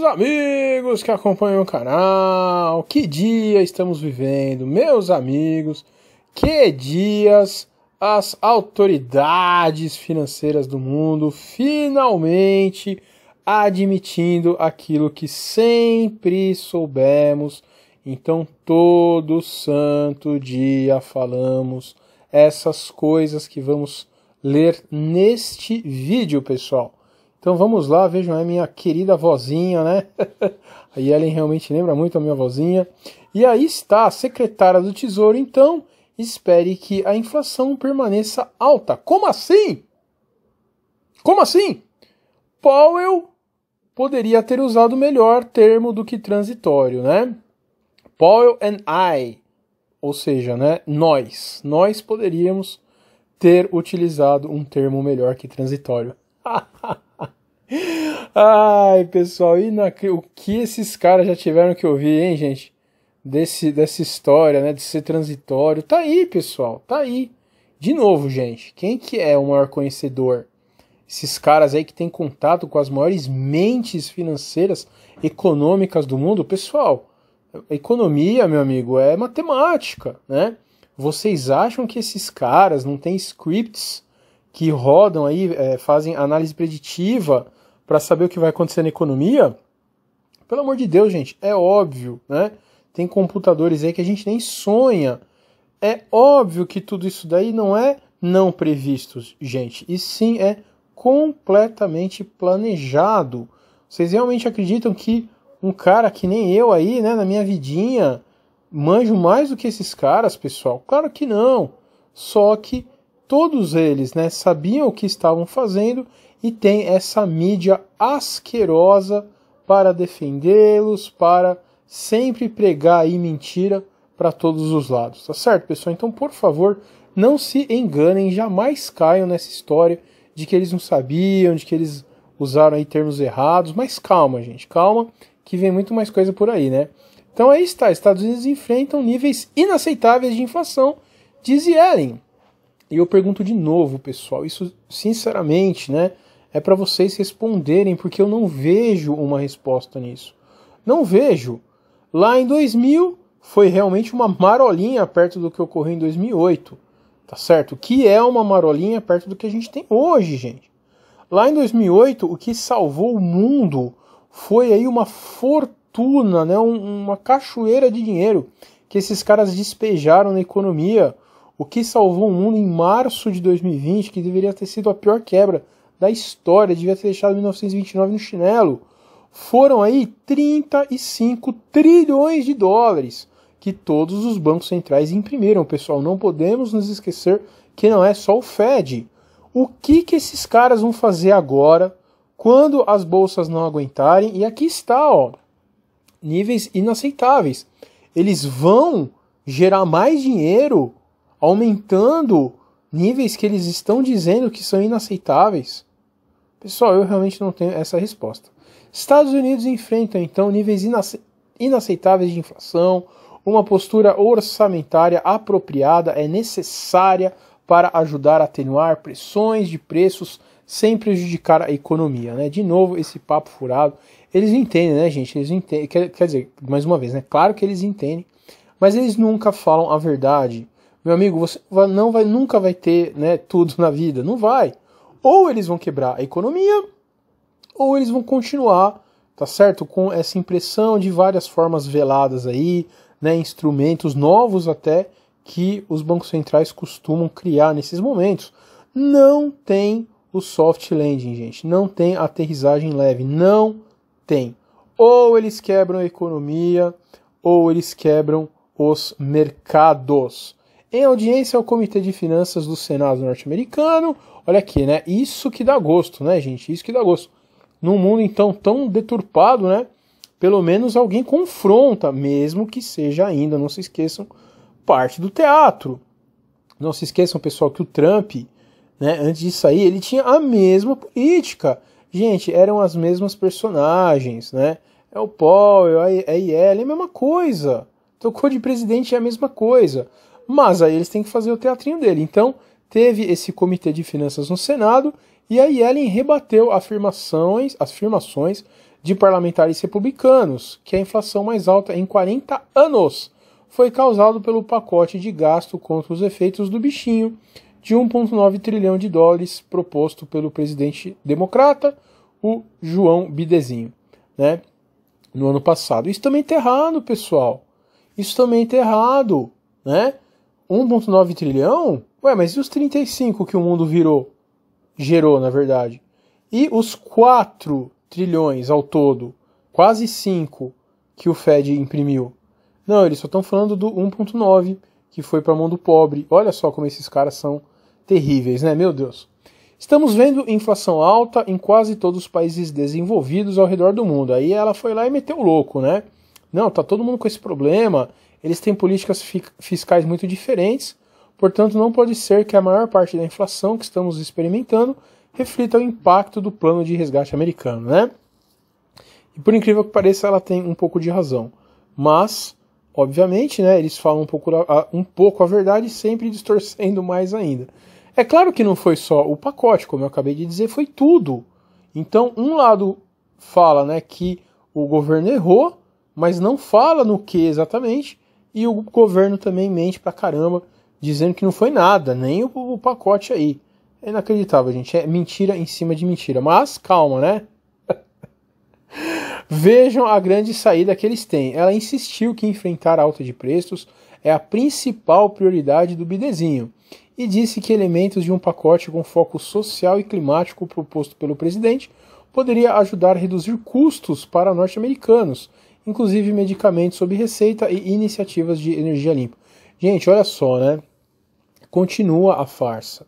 Meus amigos que acompanham o canal, que dia estamos vivendo? Meus amigos, que dias as autoridades financeiras do mundo finalmente admitindo aquilo que sempre soubemos. Então, todo santo dia falamos essas coisas que vamos ler neste vídeo, pessoal. Então vamos lá, vejam, a minha querida vozinha, né? a Ellen realmente lembra muito a minha vozinha. E aí está a secretária do Tesouro, então, espere que a inflação permaneça alta. Como assim? Como assim? Powell poderia ter usado melhor termo do que transitório, né? Powell and I, ou seja, né, nós, nós poderíamos ter utilizado um termo melhor que transitório. Ai, pessoal, e na, o que esses caras já tiveram que ouvir, hein, gente? Desse, dessa história, né? De ser transitório. Tá aí, pessoal, tá aí. De novo, gente, quem que é o maior conhecedor? Esses caras aí que têm contato com as maiores mentes financeiras, econômicas do mundo, pessoal. Economia, meu amigo, é matemática, né? Vocês acham que esses caras não têm scripts que rodam aí, é, fazem análise preditiva, para saber o que vai acontecer na economia, pelo amor de Deus, gente, é óbvio, né? Tem computadores aí que a gente nem sonha. É óbvio que tudo isso daí não é não previsto, gente, e sim é completamente planejado. Vocês realmente acreditam que um cara que nem eu aí, né, na minha vidinha, manjo mais do que esses caras, pessoal? Claro que não. Só que todos eles, né, sabiam o que estavam fazendo e tem essa mídia asquerosa para defendê-los, para sempre pregar aí mentira para todos os lados, tá certo, pessoal? Então, por favor, não se enganem, jamais caiam nessa história de que eles não sabiam, de que eles usaram aí termos errados, mas calma, gente, calma, que vem muito mais coisa por aí, né? Então aí é está, Estados Unidos enfrentam níveis inaceitáveis de inflação, diz Ellen. E eu pergunto de novo, pessoal, isso sinceramente, né? é para vocês responderem, porque eu não vejo uma resposta nisso. Não vejo. Lá em 2000 foi realmente uma marolinha perto do que ocorreu em 2008, tá certo? Que é uma marolinha perto do que a gente tem hoje, gente. Lá em 2008, o que salvou o mundo foi aí uma fortuna, né? Um, uma cachoeira de dinheiro que esses caras despejaram na economia. O que salvou o mundo em março de 2020, que deveria ter sido a pior quebra da história, devia ter deixado 1929 no chinelo. Foram aí 35 trilhões de dólares que todos os bancos centrais imprimiram, pessoal. Não podemos nos esquecer que não é só o Fed. O que, que esses caras vão fazer agora quando as bolsas não aguentarem? E aqui está, ó, níveis inaceitáveis. Eles vão gerar mais dinheiro aumentando níveis que eles estão dizendo que são inaceitáveis. Pessoal, eu realmente não tenho essa resposta. Estados Unidos enfrentam então níveis inaceitáveis de inflação, uma postura orçamentária apropriada é necessária para ajudar a atenuar pressões de preços sem prejudicar a economia, né? De novo esse papo furado. Eles entendem, né, gente? Eles entendem, quer, quer dizer, mais uma vez, né? Claro que eles entendem, mas eles nunca falam a verdade. Meu amigo, você não vai nunca vai ter, né, tudo na vida, não vai. Ou eles vão quebrar a economia, ou eles vão continuar, tá certo? Com essa impressão de várias formas veladas aí, né? Instrumentos novos até que os bancos centrais costumam criar nesses momentos. Não tem o soft landing, gente. Não tem aterrissagem leve. Não tem. Ou eles quebram a economia, ou eles quebram os mercados. Em audiência ao Comitê de Finanças do Senado norte-americano, olha aqui, né? Isso que dá gosto, né, gente? Isso que dá gosto. Num mundo então tão deturpado, né? Pelo menos alguém confronta, mesmo que seja ainda, não se esqueçam, parte do teatro. Não se esqueçam, pessoal, que o Trump, né, antes de sair, ele tinha a mesma política. Gente, eram as mesmas personagens, né? É o Paul, é a IL, é a mesma coisa. Tocou de presidente é a mesma coisa. Mas aí eles têm que fazer o teatrinho dele. Então, teve esse comitê de finanças no Senado e aí Yellen rebateu afirmações, afirmações de parlamentares republicanos que a inflação mais alta em 40 anos foi causado pelo pacote de gasto contra os efeitos do bichinho de 1,9 trilhão de dólares proposto pelo presidente democrata, o João Bidezinho, né? No ano passado. Isso também está errado, pessoal. Isso também está errado, né? 1,9 trilhão? Ué, mas e os 35 que o mundo virou? Gerou, na verdade. E os 4 trilhões ao todo, quase 5 que o Fed imprimiu? Não, eles só estão falando do 1,9 que foi para a mão do pobre. Olha só como esses caras são terríveis, né? Meu Deus. Estamos vendo inflação alta em quase todos os países desenvolvidos ao redor do mundo. Aí ela foi lá e meteu o louco, né? Não, tá todo mundo com esse problema, eles têm políticas fiscais muito diferentes, portanto, não pode ser que a maior parte da inflação que estamos experimentando reflita o impacto do plano de resgate americano, né? E por incrível que pareça, ela tem um pouco de razão. Mas, obviamente, né, eles falam um pouco a, um pouco a verdade, sempre distorcendo mais ainda. É claro que não foi só o pacote, como eu acabei de dizer, foi tudo. Então, um lado fala né, que o governo errou, mas não fala no que exatamente, e o governo também mente pra caramba, dizendo que não foi nada, nem o, o pacote aí. É inacreditável, gente. É mentira em cima de mentira. Mas calma, né? Vejam a grande saída que eles têm. Ela insistiu que enfrentar a alta de preços é a principal prioridade do Bidezinho e disse que elementos de um pacote com foco social e climático proposto pelo presidente poderia ajudar a reduzir custos para norte-americanos inclusive medicamentos sob receita e iniciativas de energia limpa. Gente, olha só, né? Continua a farsa.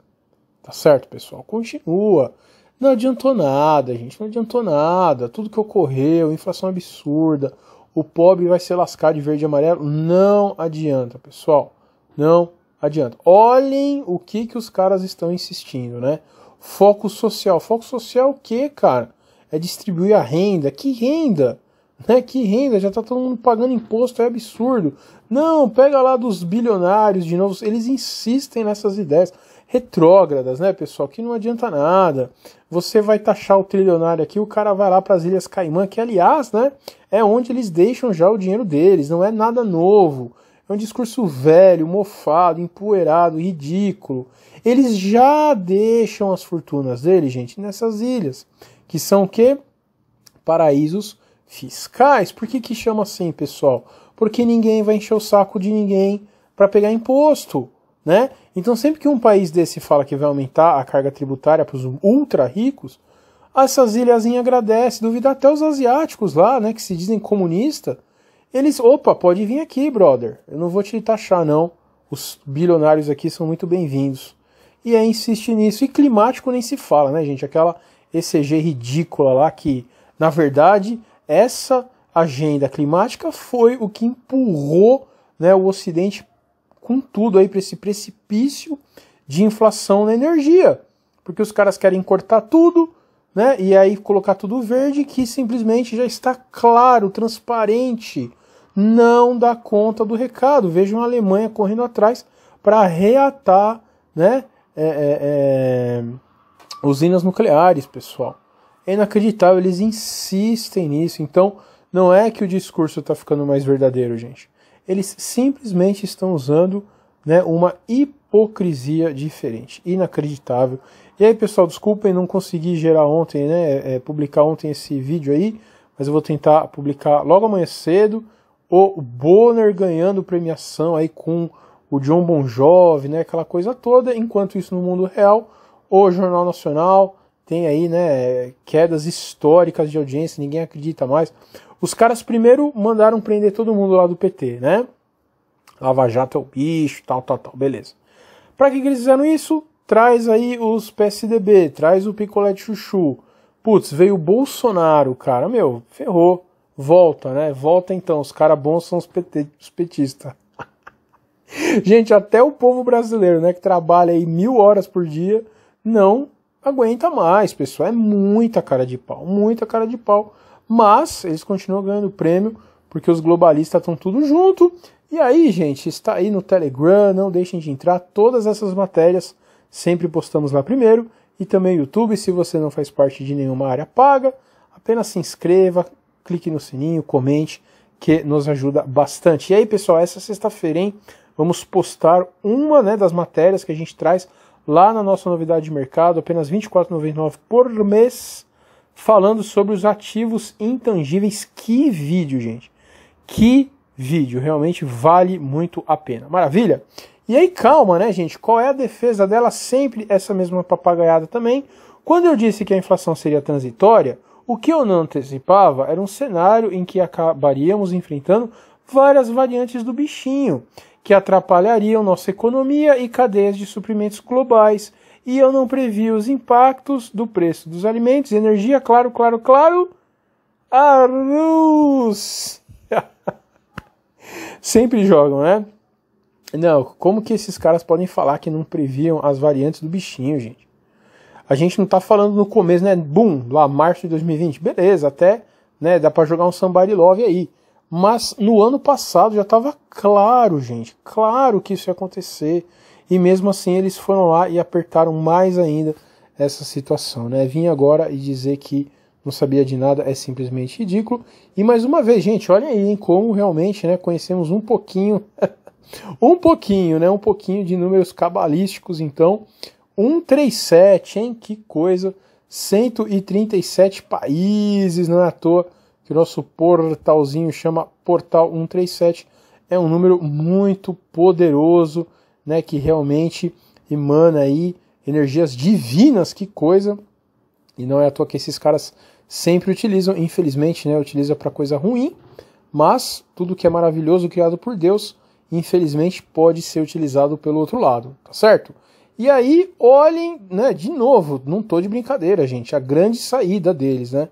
Tá certo, pessoal? Continua. Não adiantou nada, gente. Não adiantou nada. Tudo que ocorreu, inflação absurda, o pobre vai se lascar de verde e amarelo. Não adianta, pessoal. Não adianta. Olhem o que, que os caras estão insistindo, né? Foco social. Foco social o que, cara? É distribuir a renda. Que renda? Né? Que renda, já está todo mundo pagando imposto, é absurdo. Não, pega lá dos bilionários de novo, eles insistem nessas ideias retrógradas, né, pessoal? Que não adianta nada. Você vai taxar o trilionário aqui, o cara vai lá para as Ilhas Caimã, que aliás, né, é onde eles deixam já o dinheiro deles, não é nada novo. É um discurso velho, mofado, empoeirado, ridículo. Eles já deixam as fortunas dele, gente, nessas ilhas, que são o quê? Paraísos fiscais. Por que, que chama assim, pessoal? Porque ninguém vai encher o saco de ninguém para pegar imposto, né? Então sempre que um país desse fala que vai aumentar a carga tributária para os ultra ricos, essas ilhazinhas agradecem, duvida até os asiáticos lá, né, que se dizem comunista, eles, opa, pode vir aqui, brother. Eu não vou te taxar não. Os bilionários aqui são muito bem-vindos. E aí é insiste nisso. E climático nem se fala, né, gente? Aquela ECG ridícula lá que, na verdade, essa agenda climática foi o que empurrou né, o Ocidente com tudo aí para esse precipício de inflação na energia, porque os caras querem cortar tudo, né, e aí colocar tudo verde que simplesmente já está claro, transparente, não dá conta do recado. Vejam a Alemanha correndo atrás para reatar, né, é, é, é, usinas nucleares, pessoal. É inacreditável, eles insistem nisso. Então, não é que o discurso está ficando mais verdadeiro, gente. Eles simplesmente estão usando né, uma hipocrisia diferente. Inacreditável. E aí, pessoal, desculpem não consegui gerar ontem, né, é, é, publicar ontem esse vídeo aí, mas eu vou tentar publicar logo amanhã cedo. O Bonner ganhando premiação aí com o John Bon Jovi, né, aquela coisa toda. Enquanto isso, no mundo real, o Jornal Nacional tem aí, né, quedas históricas de audiência, ninguém acredita mais. Os caras primeiro mandaram prender todo mundo lá do PT, né? Lava Jato é o bicho, tal, tal, tal, beleza. Para que, que eles fizeram isso? Traz aí os PSDB, traz o Picolé de Chuchu. Putz, veio o Bolsonaro, cara, meu, ferrou. Volta, né? Volta então, os caras bons são os, PT, os petistas. Gente, até o povo brasileiro, né, que trabalha aí mil horas por dia, não aguenta mais, pessoal. É muita cara de pau, muita cara de pau. Mas eles continuam ganhando prêmio porque os globalistas estão tudo junto. E aí, gente, está aí no Telegram, não deixem de entrar. Todas essas matérias sempre postamos lá primeiro. E também no YouTube, se você não faz parte de nenhuma área paga, apenas se inscreva, clique no sininho, comente, que nos ajuda bastante. E aí, pessoal, essa sexta-feira, hein? Vamos postar uma né, das matérias que a gente traz lá na nossa novidade de mercado, apenas R$ 24,99 por mês, falando sobre os ativos intangíveis. Que vídeo, gente! Que vídeo! Realmente vale muito a pena. Maravilha! E aí, calma, né, gente? Qual é a defesa dela? Sempre essa mesma papagaiada também. Quando eu disse que a inflação seria transitória, o que eu não antecipava era um cenário em que acabaríamos enfrentando várias variantes do bichinho que atrapalhariam nossa economia e cadeias de suprimentos globais. E eu não previ os impactos do preço dos alimentos, energia, claro, claro, claro. A Sempre jogam, né? Não, como que esses caras podem falar que não previam as variantes do bichinho, gente? A gente não tá falando no começo, né? Boom, lá março de 2020, beleza, até, né, dá para jogar um somebody love aí. Mas no ano passado já estava claro, gente, claro que isso ia acontecer. E mesmo assim eles foram lá e apertaram mais ainda essa situação, né? Vim agora e dizer que não sabia de nada é simplesmente ridículo. E mais uma vez, gente, olha aí hein, como realmente, né, conhecemos um pouquinho, um pouquinho, né, um pouquinho de números cabalísticos, então 137, hein? Que coisa! 137 países, não é à toa que o nosso portalzinho chama Portal 137. É um número muito poderoso, né, que realmente emana aí energias divinas, que coisa. E não é à toa que esses caras sempre utilizam, infelizmente, né, utiliza para coisa ruim, mas tudo que é maravilhoso criado por Deus, infelizmente pode ser utilizado pelo outro lado, tá certo? E aí, olhem, né, de novo, não tô de brincadeira, gente, a grande saída deles, né?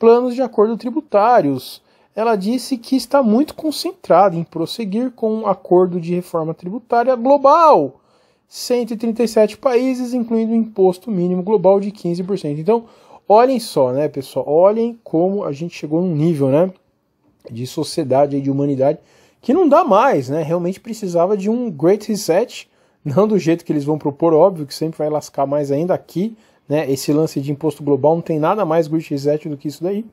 planos de acordo tributários. Ela disse que está muito concentrada em prosseguir com um acordo de reforma tributária global. 137 países, incluindo o imposto mínimo global de 15%. Então, olhem só, né, pessoal? Olhem como a gente chegou num nível, né, de sociedade e de humanidade que não dá mais, né? Realmente precisava de um great reset, não do jeito que eles vão propor, óbvio que sempre vai lascar mais ainda aqui, né? Esse lance de imposto global não tem nada mais grid reset do que isso daí.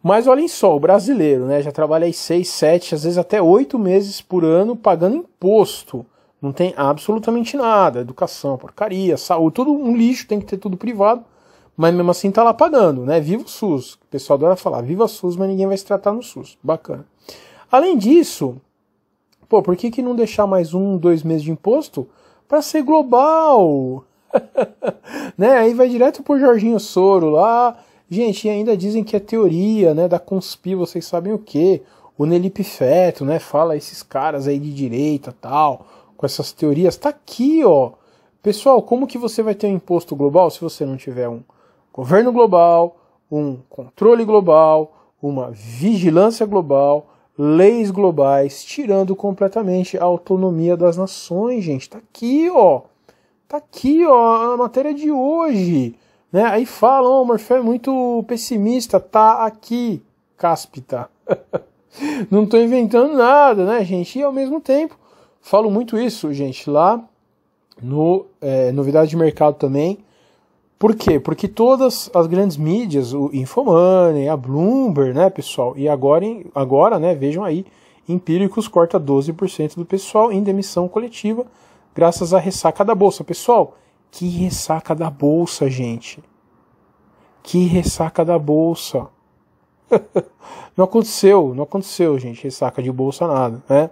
Mas olhem só, o brasileiro né, já trabalha aí 6, 7, às vezes até 8 meses por ano pagando imposto. Não tem absolutamente nada. Educação, porcaria, saúde, tudo um lixo, tem que ter tudo privado. Mas mesmo assim tá lá pagando, né? Viva o SUS. O pessoal adora falar, viva SUS, mas ninguém vai se tratar no SUS. Bacana. Além disso, pô, por que, que não deixar mais um, dois meses de imposto para ser global? né? Aí vai direto pro Jorginho Soro lá. Gente, e ainda dizem que é teoria, né, da conspi, vocês sabem o quê? O Nelipe Feto, né, fala esses caras aí de direita, tal, com essas teorias. Tá aqui, ó. Pessoal, como que você vai ter um imposto global se você não tiver um governo global, um controle global, uma vigilância global, leis globais, tirando completamente a autonomia das nações, gente. Tá aqui, ó. Tá aqui, ó, a matéria de hoje. Né? Aí falam, oh, o Morfé é muito pessimista. Tá aqui, cáspita. Não estou inventando nada, né, gente? E ao mesmo tempo, falo muito isso, gente, lá no é, Novidade de Mercado também. Por quê? Porque todas as grandes mídias, o Infomoney, a Bloomberg, né, pessoal? E agora, agora né, vejam aí, Empíricos corta 12% do pessoal em demissão coletiva graças à ressaca da bolsa. Pessoal, que ressaca da bolsa, gente! Que ressaca da bolsa! não aconteceu, não aconteceu, gente, ressaca de bolsa nada, né?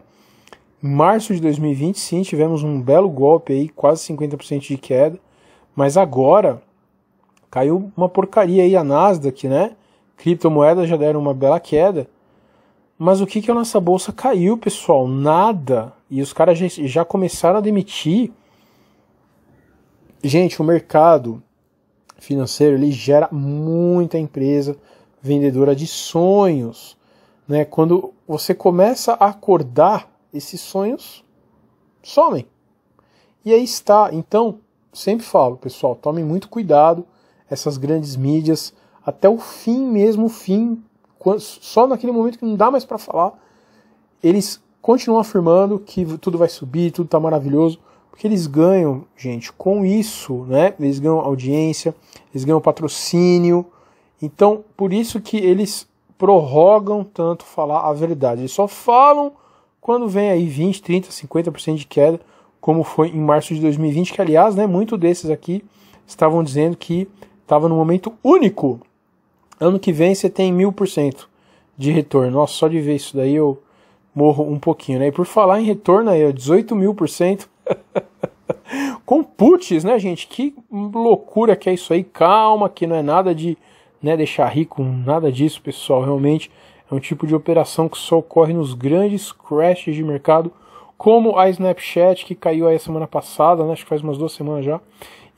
março de 2020, sim, tivemos um belo golpe aí, quase 50% de queda, mas agora caiu uma porcaria aí a Nasdaq, né? Criptomoedas já deram uma bela queda. Mas o que que a nossa bolsa caiu, pessoal? Nada, e os caras já começaram a demitir. Gente, o mercado financeiro ele gera muita empresa vendedora de sonhos, né? Quando você começa a acordar, esses sonhos somem. E aí está. Então, sempre falo, pessoal, tomem muito cuidado essas grandes mídias até o fim mesmo, o fim, só naquele momento que não dá mais para falar, eles continuam afirmando que tudo vai subir, tudo está maravilhoso, porque eles ganham, gente, com isso, né? Eles ganham audiência, eles ganham patrocínio. Então, por isso que eles prorrogam tanto falar a verdade. Eles só falam quando vem aí 20, 30, 50% de queda, como foi em março de 2020, que aliás, né, muito desses aqui estavam dizendo que estava num momento único. Ano que vem você tem mil por cento de retorno. Nossa, só de ver isso daí eu morro um pouquinho, né? E por falar em retorno aí, 18 mil por cento. Com puts, né, gente? Que loucura que é isso aí. Calma, que não é nada de né, deixar rico, nada disso, pessoal. Realmente é um tipo de operação que só ocorre nos grandes crashes de mercado, como a Snapchat, que caiu aí semana passada, né, acho que faz umas duas semanas já,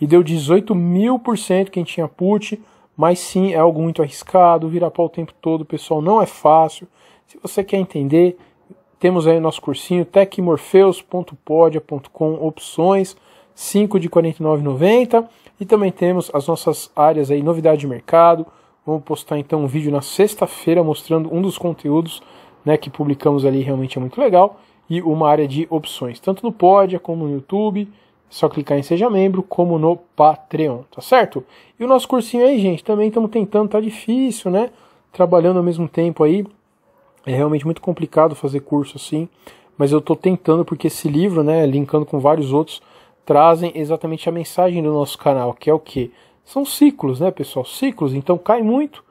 e deu 18 mil por cento quem tinha put. Mas sim, é algo muito arriscado. Virar pau o tempo todo, pessoal, não é fácil. Se você quer entender, temos aí nosso cursinho tecmorfeus.podia.com opções, 5 de R$ 49,90. E também temos as nossas áreas aí, novidade de mercado. Vamos postar então um vídeo na sexta-feira mostrando um dos conteúdos né, que publicamos ali, realmente é muito legal. E uma área de opções, tanto no Podia como no YouTube. É só clicar em Seja Membro, como no Patreon, tá certo? E o nosso cursinho é aí, gente, também estamos tentando, tá difícil, né? Trabalhando ao mesmo tempo aí, é realmente muito complicado fazer curso assim, mas eu estou tentando porque esse livro, né, linkando com vários outros, trazem exatamente a mensagem do nosso canal, que é o que? São ciclos, né, pessoal? Ciclos. Então cai muito,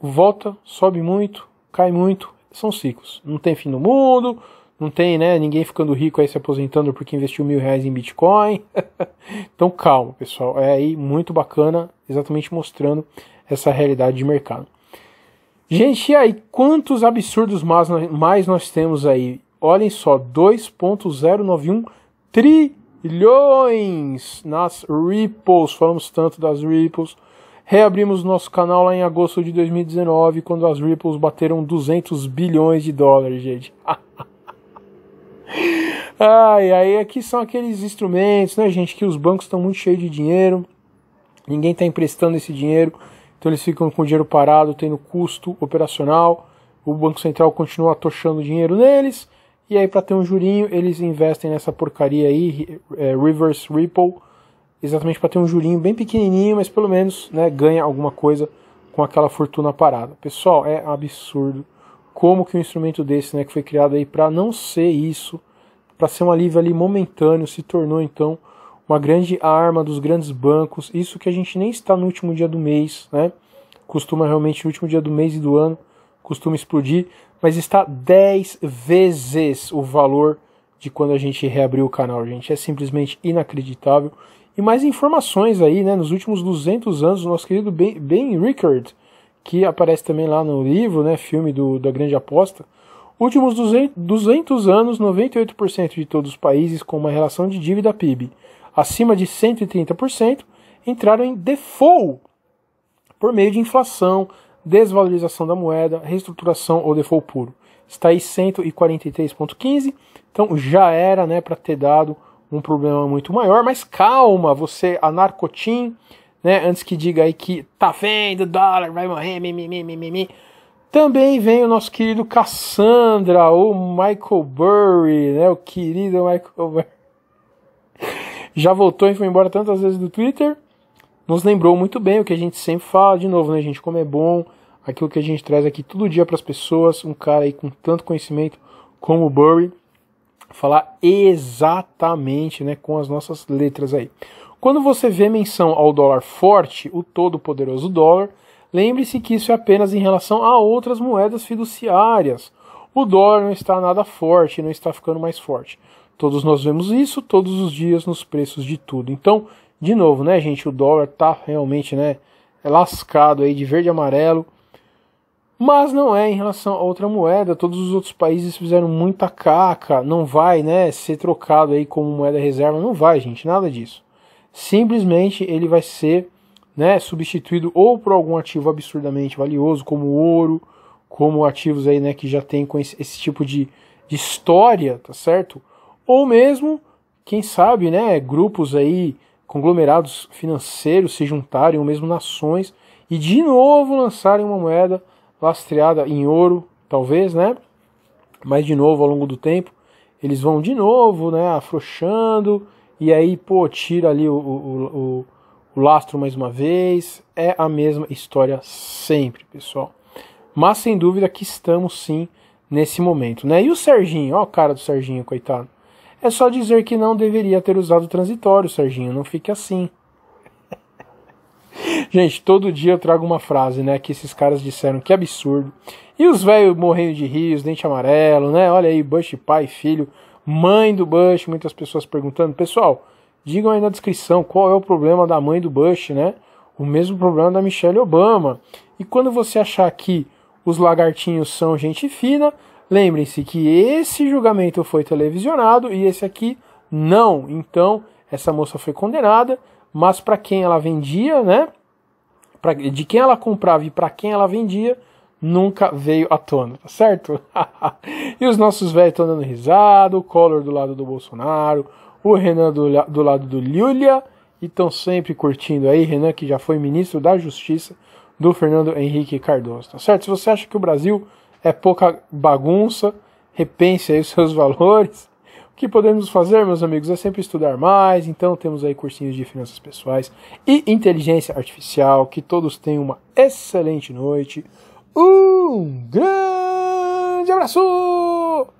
volta, sobe muito, cai muito. São ciclos. Não tem fim no mundo, não tem, né, ninguém ficando rico aí se aposentando porque investiu mil reais em Bitcoin. então calma, pessoal. É aí muito bacana, exatamente mostrando essa realidade de mercado. Gente, e aí, quantos absurdos mais, mais nós temos aí? Olhem só, 2.091 trilhões nas Ripples. Falamos tanto das Ripples. Reabrimos nosso canal lá em agosto de 2019, quando as Ripples bateram 200 bilhões de dólares, gente. Ai, aí aqui são aqueles instrumentos, né, gente, que os bancos estão muito cheios de dinheiro, ninguém está emprestando esse dinheiro. Então eles ficam com o dinheiro parado, tendo custo operacional, o Banco Central continua atochando dinheiro neles, e aí para ter um jurinho, eles investem nessa porcaria aí, é, reverse Ripple, exatamente para ter um jurinho bem pequenininho, mas pelo menos né, ganha alguma coisa com aquela fortuna parada. Pessoal, é absurdo como que um instrumento desse, né, que foi criado aí para não ser isso, para ser um alívio ali momentâneo, se tornou então uma grande arma dos grandes bancos, isso que a gente nem está no último dia do mês, né? Costuma realmente no último dia do mês e do ano, costuma explodir, mas está 10 vezes o valor de quando a gente reabriu o canal, gente. É simplesmente inacreditável. E mais informações aí, né? Nos últimos 200 anos, o nosso querido Ben, ben Rickard, que aparece também lá no livro, né? Filme do, da Grande Aposta. Últimos 200, 200 anos, 98% de todos os países com uma relação de dívida PIB acima de 130% entraram em default por meio de inflação, desvalorização da moeda, reestruturação ou default puro. Está aí 143,15, então já era né, para ter dado um problema muito maior, mas calma, você é Narcotin, né, antes que diga aí que tá vendo, dólar vai morrer, mimimi, mimimi. Também vem o nosso querido Cassandra, ou Michael Burry, né, o querido Michael Burry já voltou e foi embora tantas vezes do Twitter, nos lembrou muito bem o que a gente sempre fala, de novo, né, gente? Como é bom aquilo que a gente traz aqui todo dia para as pessoas, um cara aí com tanto conhecimento como o Burry, falar exatamente né, com as nossas letras aí. Quando você vê menção ao dólar forte, o todo-poderoso dólar, lembre-se que isso é apenas em relação a outras moedas fiduciárias. O dólar não está nada forte, não está ficando mais forte. Todos nós vemos isso todos os dias nos preços de tudo. Então, de novo, né, gente, o dólar tá realmente, né, é lascado aí de verde e amarelo. Mas não é em relação a outra moeda, todos os outros países fizeram muita caca, não vai, né, ser trocado aí como moeda reserva, não vai, gente, nada disso. Simplesmente ele vai ser, né, substituído ou por algum ativo absurdamente valioso, como ouro, como ativos aí, né, que já tem com esse, esse tipo de, de história, tá certo? ou mesmo, quem sabe, né, grupos aí, conglomerados financeiros se juntarem, ou mesmo nações, e de novo lançarem uma moeda lastreada em ouro, talvez, né? Mas de novo, ao longo do tempo, eles vão de novo, né, afrouxando, e aí, pô, tira ali o, o, o, o lastro mais uma vez. É a mesma história sempre, pessoal. Mas sem dúvida que estamos sim nesse momento, né? E o Serginho, ó, a cara do Serginho, coitado. É só dizer que não deveria ter usado o transitório, Serginho, não fique assim. Gente, todo dia eu trago uma frase, né, que esses caras disseram, que absurdo. E os velhos morrendo de rios, dente amarelo, né? Olha aí, Bush pai, filho, mãe do Bush, muitas pessoas perguntando, pessoal, digam aí na descrição qual é o problema da mãe do Bush, né? O mesmo problema da Michelle Obama. E quando você achar que os lagartinhos são gente fina, Lembrem-se que esse julgamento foi televisionado e esse aqui não. Então, essa moça foi condenada, mas para quem ela vendia, né? Pra, de quem ela comprava e para quem ela vendia, nunca veio à tona, tá certo? e os nossos velhos estão dando risada, o Collor do lado do Bolsonaro, o Renan do, do lado do Lula, e estão sempre curtindo aí, Renan que já foi ministro da Justiça do Fernando Henrique Cardoso, tá certo? Se você acha que o Brasil é pouca bagunça, repense aí os seus valores. O que podemos fazer, meus amigos, é sempre estudar mais, então temos aí cursinhos de finanças pessoais e inteligência artificial, que todos tenham uma excelente noite. Um grande abraço!